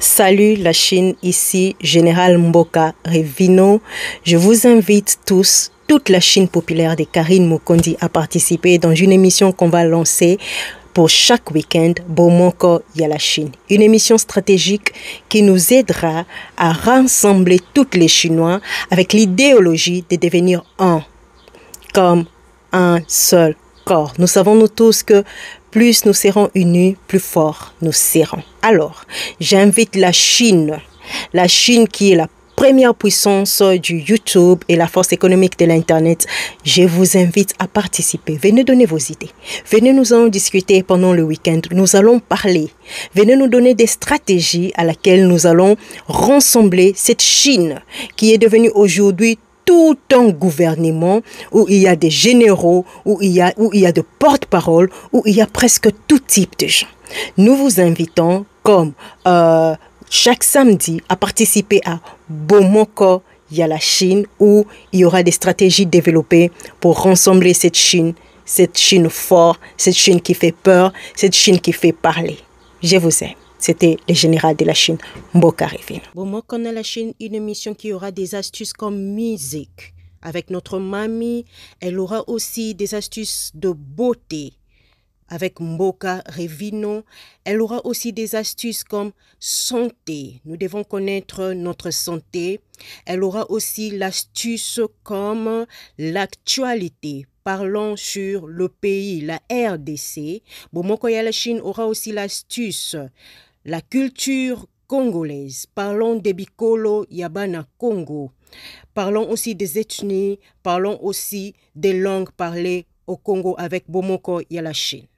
Salut la Chine, ici Général Mboka Revino. Je vous invite tous, toute la Chine populaire de Karine Mokondi à participer dans une émission qu'on va lancer pour chaque week-end Bomoko la Chine. Une émission stratégique qui nous aidera à rassembler tous les Chinois avec l'idéologie de devenir un, comme un seul nous savons nous tous que plus nous serons unis, plus fort nous serons. Alors, j'invite la Chine, la Chine qui est la première puissance du YouTube et la force économique de l'Internet, je vous invite à participer. Venez donner vos idées. Venez nous en discuter pendant le week-end. Nous allons parler. Venez nous donner des stratégies à laquelle nous allons rassembler cette Chine qui est devenue aujourd'hui tout un gouvernement où il y a des généraux, où il y a, où il y de porte-parole, où il y a presque tout type de gens. Nous vous invitons, comme euh, chaque samedi, à participer à Bomoko il y a la Chine où il y aura des stratégies développées pour rassembler cette Chine, cette Chine forte, cette Chine qui fait peur, cette Chine qui fait parler. Je vous aime. C'était le général de la Chine, Mboka Revino. Bon, on a la Chine, une émission qui aura des astuces comme musique. Avec notre mamie, elle aura aussi des astuces de beauté. Avec Mboka Revino, elle aura aussi des astuces comme santé. Nous devons connaître notre santé. Elle aura aussi l'astuce comme l'actualité parlons sur le pays, la RDC. Bon la Chine aura aussi l'astuce la culture congolaise. Parlons de Bikolo Yabana Congo. Parlons aussi des ethnies, parlons aussi des langues parlées au Congo avec Bomoko Chine.